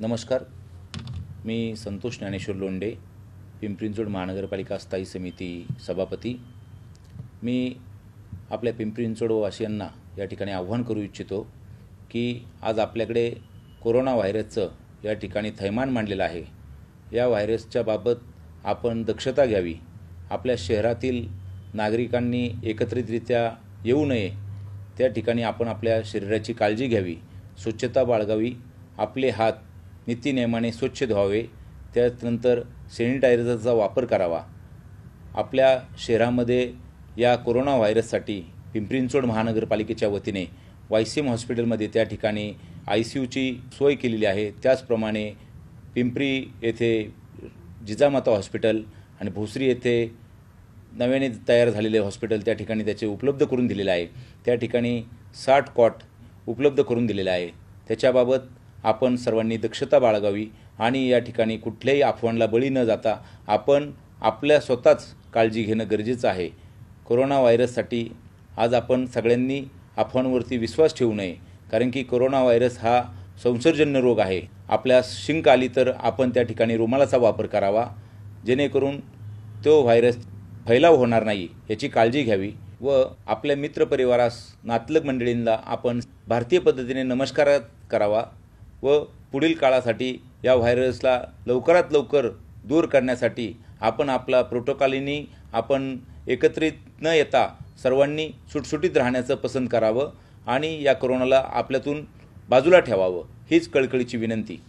नमस्कार मी संतोष ज्ञानेश्वर लोंडे पिंपरींचोड महानगरपालिका स्थायी समिती सभापती मी आपल्या पिंपरींचोडवासियांना या ठिकाणी आव्हान करू इच्छितो की आज आपल्याकडे कोरोना व्हायरसचं या ठिकाणी थैमान मांडलेलं आहे या व्हायरसच्या बाबत आपण दक्षता घ्यावी आपल्या शहरातील नागरिकांनी एकत्रितरित्या येऊ नये त्या ठिकाणी आपण आपल्या शरीराची काळजी घ्यावी स्वच्छता बाळगावी आपले हात नीतीनियमाने स्वच्छ धुवावे त्यानंतर सॅनिटायझरचा वापर करावा आपल्या शहरामध्ये या कोरोना व्हायरससाठी पिंपरींचोड महानगरपालिकेच्या वतीने वाय एम हॉस्पिटलमध्ये त्या ठिकाणी आय सी यूची सोय केलेली आहे त्याचप्रमाणे पिंपरी येथे जिजामाता हॉस्पिटल आणि भोसरी येथे नव्याने तयार झालेले हॉस्पिटल त्या ठिकाणी त्याचे उपलब्ध करून दिलेलं आहे त्या ठिकाणी साठ कॉट उपलब्ध करून दिलेलं आहे त्याच्याबाबत आपण सर्वांनी दक्षता बाळगावी आणि या ठिकाणी कुठल्याही अफवांना बळी न जाता आपण आपल्या स्वतःच काळजी घेणं गरजेचं आहे कोरोना व्हायरससाठी आज आपण सगळ्यांनी अफवांवरती विश्वास ठेवू नये कारण की कोरोना व्हायरस हा संसर्जन्य रोग आहे आपल्या शिंक आली तर आपण त्या ठिकाणी रुमालाचा वापर करावा जेणेकरून तो व्हायरस फैलाव होणार नाही याची काळजी घ्यावी व आपल्या मित्रपरिवारास नातलग मंडळींना आपण भारतीय पद्धतीने नमस्कार करावा व पुढील काळासाठी या व्हायरसला लवकरात लवकर दूर करण्यासाठी आपण आपला प्रोटोकॉलिनी आपण एकत्रित न येता सर्वांनी सुटसुटीत राहण्याचं पसंत करावं आणि या कोरोनाला आपल्यातून बाजूला ठेवावं हीच कळकळीची विनंती